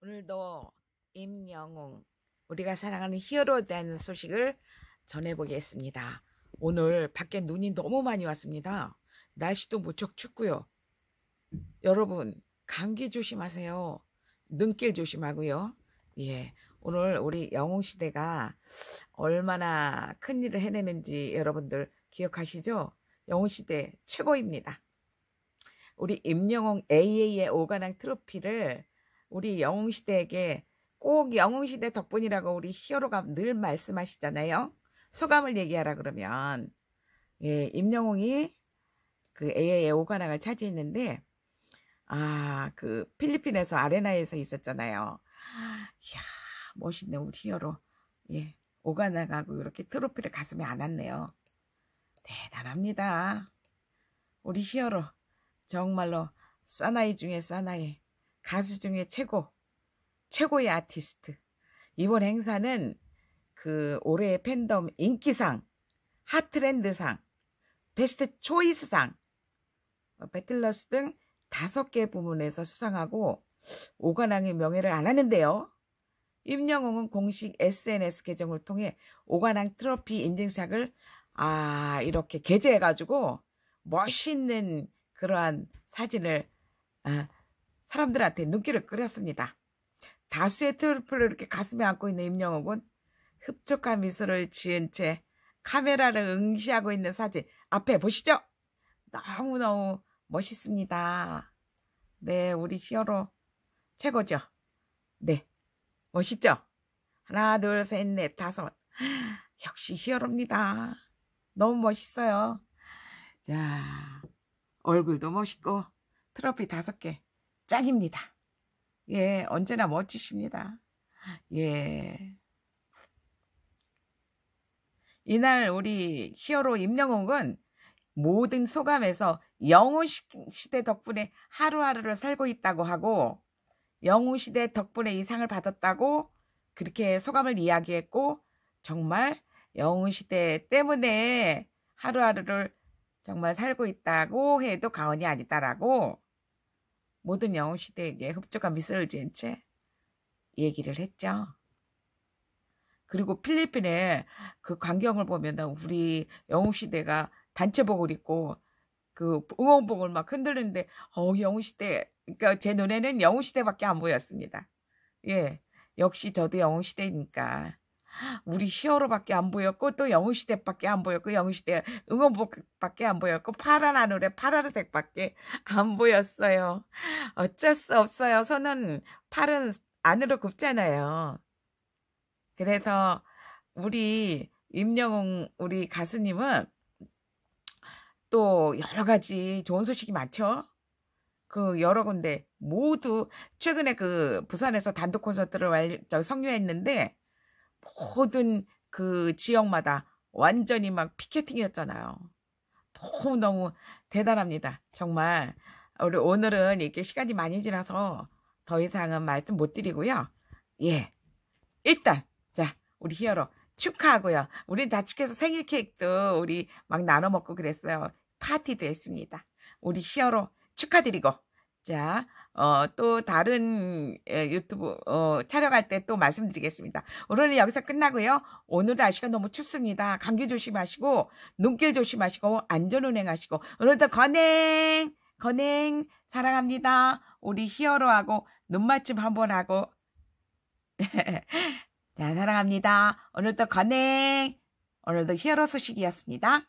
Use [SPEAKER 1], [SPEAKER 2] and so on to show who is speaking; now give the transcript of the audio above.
[SPEAKER 1] 오늘도 임영웅 우리가 사랑하는 히어로에 대한 소식을 전해보겠습니다. 오늘 밖에 눈이 너무 많이 왔습니다. 날씨도 무척 춥고요. 여러분 감기 조심하세요. 눈길 조심하고요. 예, 오늘 우리 영웅 시대가 얼마나 큰 일을 해내는지 여러분들 기억하시죠? 영웅 시대 최고입니다. 우리 임영웅 AA의 오가낭 트로피를 우리 영웅시대에게 꼭 영웅시대 덕분이라고 우리 히어로가 늘 말씀하시잖아요. 소감을 얘기하라 그러면 예, 임영웅이 그 AA의 오관왕을 차지했는데 아, 그 필리핀에서 아레나에서 있었잖아요. 이야, 멋있네 우리 히어로. 예, 오관왕하고 이렇게 트로피를 가슴에 안았네요. 대단합니다. 우리 히어로 정말로 사나이 중에 사나이 가수 중에 최고, 최고의 아티스트. 이번 행사는 그 올해의 팬덤 인기상, 하트렌드상 베스트 초이스상, 어, 배틀러스 등 다섯 개 부문에서 수상하고 오관왕의 명예를 안았는데요. 임영웅은 공식 SNS 계정을 통해 오관왕 트로피 인증샷을 아 이렇게 게재해가지고 멋있는 그러한 사진을 아, 사람들한테 눈길을 끌었습니다. 다수의 트러플을 이렇게 가슴에 안고 있는 임영웅은 흡족한 미소를 지은 채 카메라를 응시하고 있는 사진 앞에 보시죠. 너무너무 멋있습니다. 네, 우리 히어로 최고죠. 네, 멋있죠? 하나, 둘, 셋, 넷, 다섯. 역시 히어로입니다. 너무 멋있어요. 자, 얼굴도 멋있고 트로피 다섯 개. 짝입니다. 예, 언제나 멋지십니다. 예. 이날 우리 히어로 임영웅은 모든 소감에서 영웅 시대 덕분에 하루하루를 살고 있다고 하고 영웅 시대 덕분에 이상을 받았다고 그렇게 소감을 이야기했고 정말 영웅 시대 때문에 하루하루를 정말 살고 있다고 해도 과언이 아니다라고 모든 영웅 시대에게 흡족한 미소를 지은 채 얘기를 했죠. 그리고 필리핀의 그 광경을 보면 우리 영웅 시대가 단체복을 입고 그응원복을막 흔들는데 어 영웅 시대 그러니까 제 눈에는 영웅 시대밖에 안 보였습니다. 예. 역시 저도 영웅 시대니까 우리 히어로밖에 안 보였고 또 영웅시대밖에 안 보였고 영웅시대 응원복밖에 안 보였고 파란 하늘에 파란색밖에 안 보였어요. 어쩔 수 없어요. 손은 팔은 안으로 굽잖아요. 그래서 우리 임영웅 우리 가수님은 또 여러 가지 좋은 소식이 많죠. 그 여러 군데 모두 최근에 그 부산에서 단독 콘서트를 완, 저 성료했는데 모든 그 지역마다 완전히 막 피켓팅이었잖아요. 너무너무 대단합니다. 정말 우리 오늘은 이렇게 시간이 많이 지나서 더 이상은 말씀 못 드리고요. 예. 일단 자, 우리 히어로 축하하고요. 우리 자축해서 생일 케이크도 우리 막 나눠 먹고 그랬어요. 파티도 했습니다. 우리 히어로 축하드리고 자, 어, 또 다른 예, 유튜브 어, 촬영할 때 또 말씀드리겠습니다. 오늘은 여기서 끝나고요. 오늘 날씨가 너무 춥습니다. 감기 조심하시고 눈길 조심하시고 안전운행하시고 오늘도 건행 건행 사랑합니다. 우리 히어로하고 눈맞춤 한번 하고 자 사랑합니다. 오늘도 건행 오늘도 히어로 소식이었습니다.